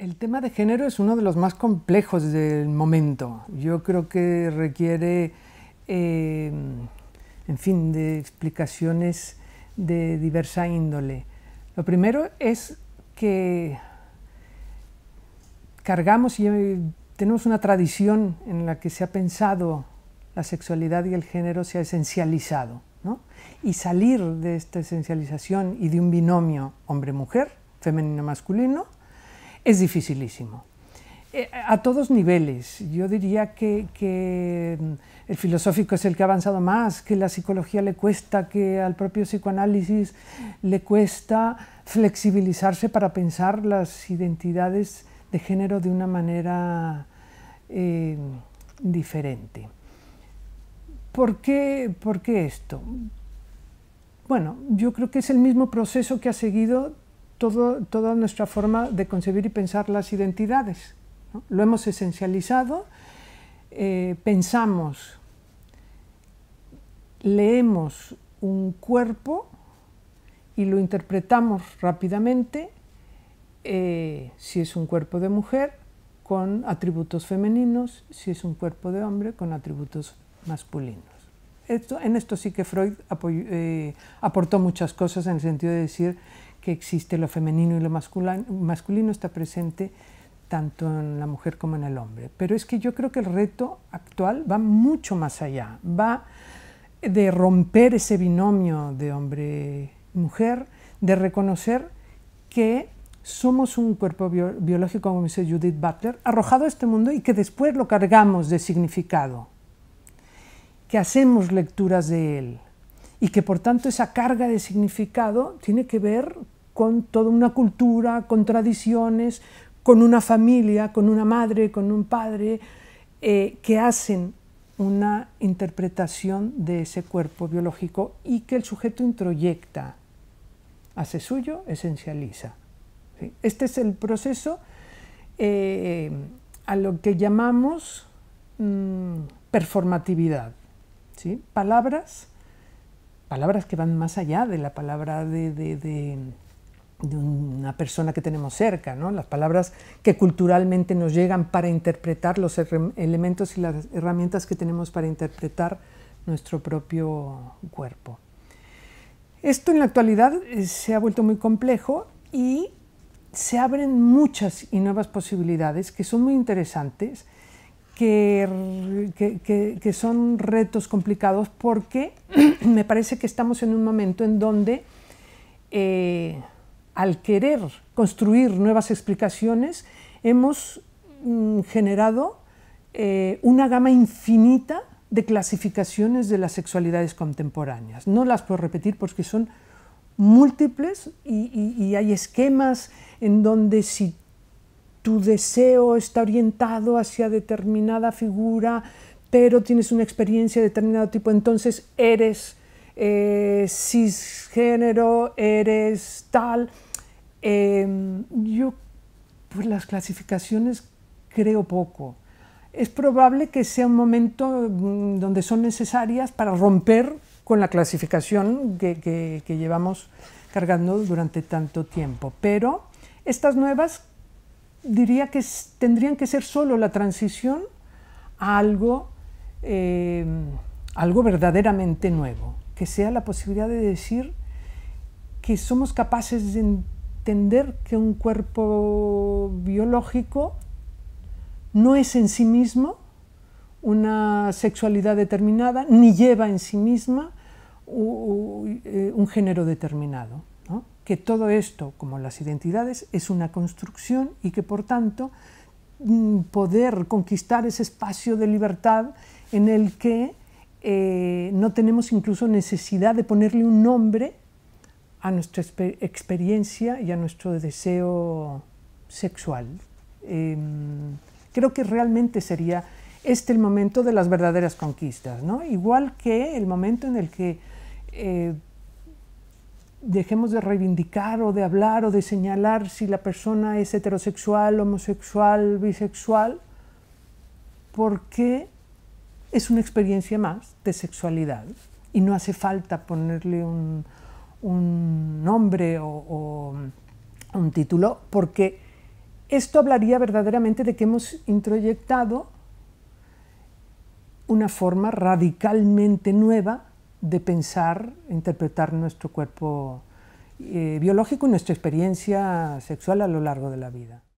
El tema de género es uno de los más complejos del momento. Yo creo que requiere, eh, en fin, de explicaciones de diversa índole. Lo primero es que cargamos y eh, tenemos una tradición en la que se ha pensado la sexualidad y el género se ha esencializado. ¿no? Y salir de esta esencialización y de un binomio hombre-mujer, femenino-masculino, es dificilísimo. Eh, a todos niveles. Yo diría que, mm, el filosófico es el que ha avanzado más, que la psicología le cuesta, que al propio psicoanálisis le cuesta flexibilizarse para pensar las identidades de género de una manera eh, diferente. ¿Por ¿Por qué esto? Bueno, yo creo que es el mismo proceso que ha seguido toda nuestra forma de concebir y pensar las identidades. Lo hemos esencializado, eh, pensamos, leemos un cuerpo y lo interpretamos rápidamente, eh, si es un cuerpo de mujer, con atributos femeninos, si es un cuerpo de hombre, con atributos masculinos. Esto, en esto sí que Freud eh, aportó muchas cosas en el sentido de decir que existe lo femenino y lo masculino, masculino está presente tanto en la mujer como en el hombre. Pero es que yo creo que el reto actual va mucho más allá, va de romper ese binomio de hombre-mujer, de reconocer que somos un cuerpo biológico, como dice Judith Butler, arrojado a este mundo y que después lo cargamos de significado, que hacemos lecturas de él y que por tanto esa carga de significado tiene que ver con toda una cultura, con tradiciones, con una familia, con una madre, con un padre, eh, que hacen una interpretación de ese cuerpo biológico y que el sujeto introyecta, hace suyo, esencializa. Este es el proceso eh, a lo que llamamos mm, performatividad. Palabras, palabras que van más allá de la palabra de de una persona que tenemos cerca, ¿no? las palabras que culturalmente nos llegan para interpretar los elementos y las herramientas que tenemos para interpretar nuestro propio cuerpo. Esto en la actualidad eh, se ha vuelto muy complejo y se abren muchas y nuevas posibilidades que son muy interesantes, que, que, son retos complicados porque me parece que estamos en un momento en donde eh, al querer construir nuevas explicaciones, hemos mm, generado eh, una gama infinita de clasificaciones de las sexualidades contemporáneas. No las puedo repetir porque son múltiples y, y hay esquemas en donde si tu deseo está orientado hacia determinada figura, pero tienes una experiencia de determinado tipo, entonces eres eh, cisgénero, eres tal. Em, yo, por pues, las clasificaciones, creo poco. Es probable que sea un momento mm, donde son necesarias para romper con la clasificación que, llevamos cargando durante tanto tiempo. Pero estas nuevas diría que tendrían que ser solo la transición a algo, em, algo verdaderamente nuevo que sea la posibilidad de decir que somos capaces de entender que un cuerpo biológico no es en sí mismo una sexualidad determinada, ni lleva en sí misma eh, un género determinado. Que todo esto, como las identidades, es una construcción y que por tanto mm, poder conquistar ese espacio de libertad en el que eh, no tenemos incluso necesidad de ponerle un nombre a nuestra experiencia y a nuestro deseo sexual. Em, creo que realmente sería este el momento de las verdaderas conquistas, ¿no? igual que el momento en el que eh, dejemos de reivindicar o de hablar o de señalar si la persona es heterosexual, homosexual, bisexual, porque es una experiencia más de sexualidad y no hace falta ponerle un, nombre o, un título, porque esto hablaría verdaderamente de que hemos introyectado una forma radicalmente nueva de pensar, interpretar nuestro cuerpo eh, biológico y nuestra experiencia sexual a lo largo de la vida.